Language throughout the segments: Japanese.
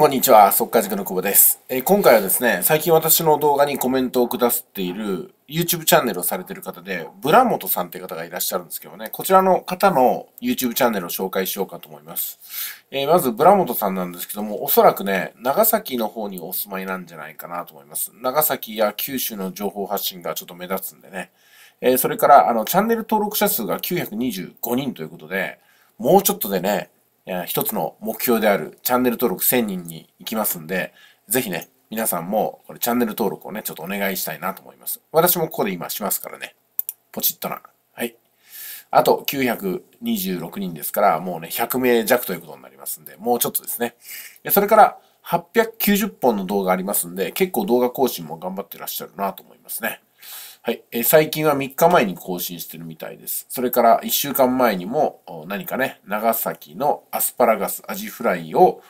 こんにちは。速稼塾の久保です、えー、今回はですね、最近私の動画にコメントをくだっている YouTube チャンネルをされている方で、ブラモトさんという方がいらっしゃるんですけどね、こちらの方の YouTube チャンネルを紹介しようかと思います。えー、まず、ブラモトさんなんですけども、おそらくね、長崎の方にお住まいなんじゃないかなと思います。長崎や九州の情報発信がちょっと目立つんでね。えー、それから、あの、チャンネル登録者数が925人ということで、もうちょっとでね、一つの目標であるチャンネル登録1000人に行きますんで、ぜひね、皆さんもこれチャンネル登録をね、ちょっとお願いしたいなと思います。私もここで今しますからね。ポチッとな。はい。あと926人ですから、もうね、100名弱ということになりますんで、もうちょっとですね。それから、890本の動画ありますんで、結構動画更新も頑張ってらっしゃるなと思いますね。はい。え最近は3日前に更新してるみたいです。それから1週間前にも何かね、長崎のアスパラガスアジフライを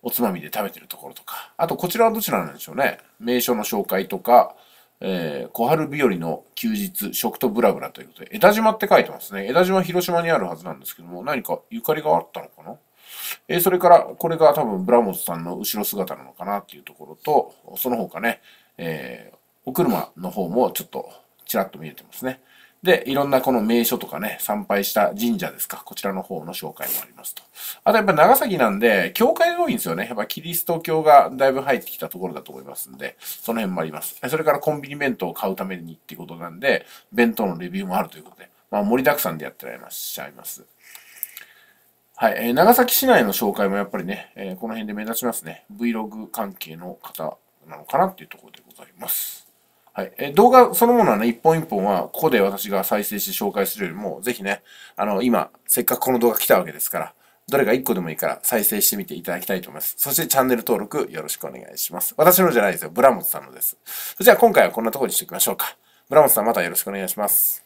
おつまみで食べてるところとか、あとこちらはどちらなんでしょうね。名所の紹介とか、えー、小春日和の休日、食とブラブラということで、枝島って書いてますね。枝島、広島にあるはずなんですけども、何かゆかりがあったのかなえー、それから、これが多分ブラモスさんの後ろ姿なのかなっていうところと、その他ね、えー、お車の方もちょっとちらっと見えてますね。で、いろんなこの名所とかね、参拝した神社ですか、こちらの方の紹介もありますと。あとやっぱ長崎なんで、教会が多いんですよね。やっぱキリスト教がだいぶ入ってきたところだと思いますんで、その辺もあります。それからコンビニ弁当を買うためにっていうことなんで、弁当のレビューもあるということで、まあ盛りだくさんでやってらっしゃいます。はい、えー、長崎市内の紹介もやっぱりね、えー、この辺で目立ちますね。Vlog 関係の方なのかなっていうところでございます。はい。え動画そのものはね、一本一本は、ここで私が再生して紹介するよりも、ぜひね、あの、今、せっかくこの動画来たわけですから、どれか1個でもいいから再生してみていただきたいと思います。そしてチャンネル登録よろしくお願いします。私のじゃないですよ。ブラモトさんのです。それじゃあ今回はこんなところにしておきましょうか。ブラモトさんまたよろしくお願いします。